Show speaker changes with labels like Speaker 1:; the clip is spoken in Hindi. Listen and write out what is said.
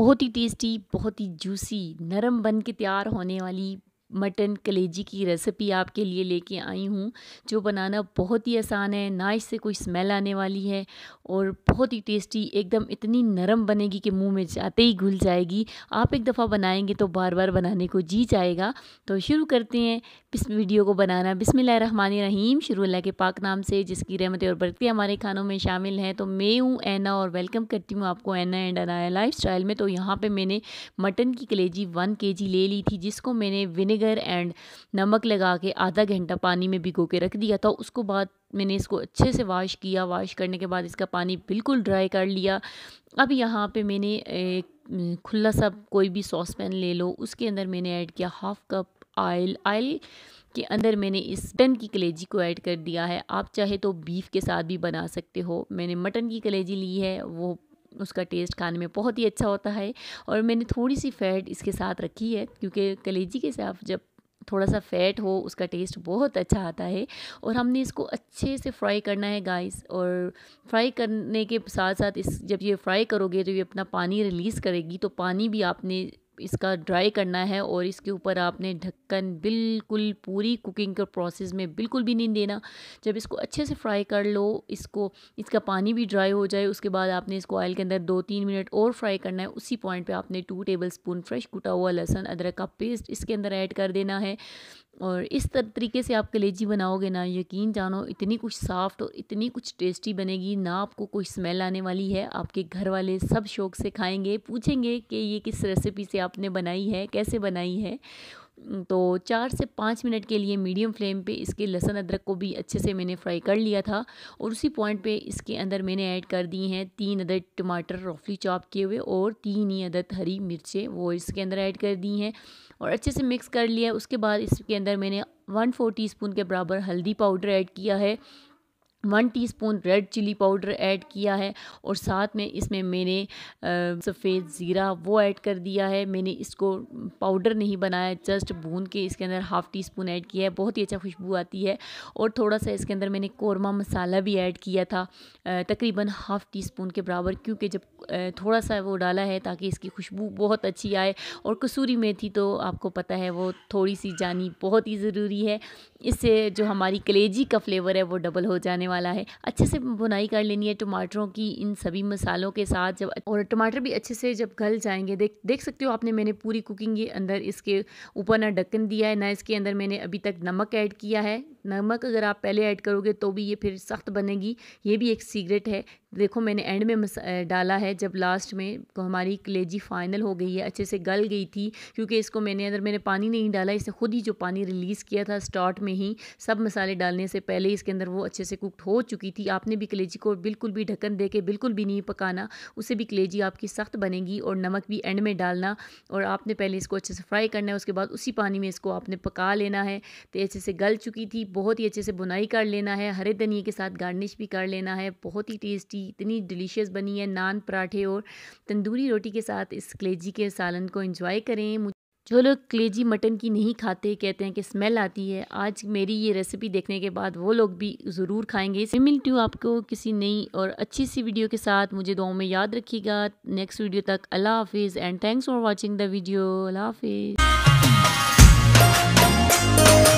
Speaker 1: बहुत ही टेस्टी बहुत ही जूसी नरम बन के तैयार होने वाली मटन कलेजी की रेसिपी आपके लिए लेके आई हूँ जो बनाना बहुत ही आसान है ना इससे कोई स्मेल आने वाली है और बहुत ही टेस्टी एकदम इतनी नरम बनेगी कि मुंह में जाते ही घुल जाएगी आप एक दफ़ा बनाएंगे तो बार बार बनाने को जी जाएगा तो शुरू करते हैं इस वीडियो को बनाना बिसमिल्ल रहीम शुरू अल्लाह के पाक नाम से जिसकी रहमत और बरती हमारे खानों में शामिल हैं तो मैं हूँ ऐना और वेलकम करती हूँ आपको ऐना एंड अनाया लाइफ में तो यहाँ पर मैंने मटन की कलेजी वन के ले ली थी जिसको मैंने विनेगर विनेगर एंड नमक लगा के आधा घंटा पानी में भिगो के रख दिया था उसको बाद मैंने इसको अच्छे से वाश किया वाश करने के बाद इसका पानी बिल्कुल ड्राई कर लिया अब यहाँ पे मैंने एक खुला सा कोई भी सॉस पैन ले लो उसके अंदर मैंने ऐड किया हाफ़ कप आयल आयल के अंदर मैंने इस मटन की कलेजी को ऐड कर दिया है आप चाहे तो बीफ के साथ भी बना सकते हो मैंने मटन की कलेजी ली है वो उसका टेस्ट खाने में बहुत ही अच्छा होता है और मैंने थोड़ी सी फ़ैट इसके साथ रखी है क्योंकि कलेजी के साथ जब थोड़ा सा फ़ैट हो उसका टेस्ट बहुत अच्छा आता है और हमने इसको अच्छे से फ्राई करना है गाइस और फ्राई करने के साथ साथ इस जब ये फ्राई करोगे तो ये अपना पानी रिलीज़ करेगी तो पानी भी आपने इसका ड्राई करना है और इसके ऊपर आपने ढक्कन बिल्कुल पूरी कुकिंग के प्रोसेस में बिल्कुल भी नहीं देना जब इसको अच्छे से फ्राई कर लो इसको इसका पानी भी ड्राई हो जाए उसके बाद आपने इसको ऑयल के अंदर दो तीन मिनट और फ्राई करना है उसी पॉइंट पर आपने टू टेबल स्पून फ्रेश कुटा हुआ लहसन अदरक का पेस्ट इसके अंदर ऐड कर देना है और इस तरीके से आप कलेजी बनाओगे ना यकीन जानो इतनी कुछ सॉफ्ट और इतनी कुछ टेस्टी बनेगी ना आपको कोई स्मेल आने वाली है आपके घर वाले सब शौक से खाएंगे पूछेंगे कि ये किस रेसिपी से आपने बनाई है कैसे बनाई है तो चार से पाँच मिनट के लिए मीडियम फ्लेम पे इसके लहसुन अदरक को भी अच्छे से मैंने फ्राई कर लिया था और उसी पॉइंट पे इसके अंदर मैंने ऐड कर दी हैं तीन अदद टमाटर रोफली चॉप किए हुए और तीन ही अदद हरी मिर्चें वो इसके अंदर ऐड कर दी हैं और अच्छे से मिक्स कर लिया उसके बाद इसके अंदर मैंने वन फोर टी के बराबर हल्दी पाउडर ऐड किया है one teaspoon red chilli powder add किया है और साथ में इसमें मैंने सफ़ेद ज़ीरा वो ऐड कर दिया है मैंने इसको पाउडर नहीं बनाया जस्ट भून के इसके अंदर हाफ़ टी स्पून ऐड किया है बहुत ही अच्छा खुशबू आती है और थोड़ा सा इसके अंदर मैंने कौरमा मसाला भी ऐड किया था तकरीबन हाफ़ टी स्पून के बराबर क्योंकि जब थोड़ा सा वो डाला है ताकि इसकी खुशबू बहुत अच्छी आए और कसूरी मेथी तो आपको पता है वो थोड़ी सी जानी बहुत ही ज़रूरी है इससे जो हमारी कलेजी का फ्लेवर है वो डबल हो जाने वाला है अच्छे से बुनाई कर लेनी है टमाटरों की इन सभी मसालों के साथ जब और टमाटर भी अच्छे से जब गल जाएंगे देख देख सकते हो आपने मैंने पूरी कुकिंग के अंदर इसके ऊपर ना ढक्कन दिया है ना इसके अंदर मैंने अभी तक नमक ऐड किया है नमक अगर आप पहले ऐड करोगे तो भी ये फिर सख्त बनेगी ये भी एक सीक्रेट है देखो मैंने एंड में डाला है जब लास्ट में तो हमारी कलेजी फाइनल हो गई है अच्छे से गल गई थी क्योंकि इसको मैंने अंदर मैंने पानी नहीं डाला इसने खुद ही जो पानी रिलीज़ किया था स्टार्ट में ही सब मसाले डालने से पहले इसके अंदर वो अच्छे से कुकड हो चुकी थी आपने भी कलेजी को बिल्कुल भी ढक्कन दे के बिल्कुल भी नहीं पकाना उससे भी कलेजी आपकी सख्त बनेगी और नमक भी एंड में डालना और आपने पहले इसको अच्छे से फ्राई करना है उसके बाद उसी पानी में इसको आपने पका लेना है तो अच्छे से गल चुकी थी बहुत ही अच्छे से बुनाई कर लेना है हरे धनिए के साथ गार्निश भी कर लेना है बहुत ही टेस्टी की इतनी डिलीशियस बनी है नान पराठे और तंदूरी रोटी के साथ इस कलेजी के सालन को इंजॉय करें जो लोग कलेजी मटन की नहीं खाते कहते हैं कि स्मेल आती है आज मेरी ये रेसिपी देखने के बाद वो लोग भी ज़रूर खाएंगे इसमें मिलती हूँ आपको किसी नई और अच्छी सी वीडियो के साथ मुझे दुआओं में याद रखिएगा नेक्स्ट वीडियो तक अल्लाह हाफिज़ and thanks for watching the video अल्लाह हाफिज़